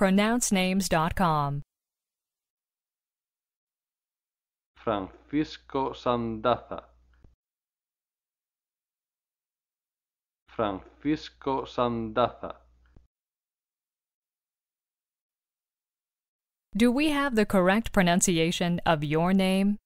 pronouncenames.com. Francisco Sandaza. Francisco Sandaza. Do we have the correct pronunciation of your name?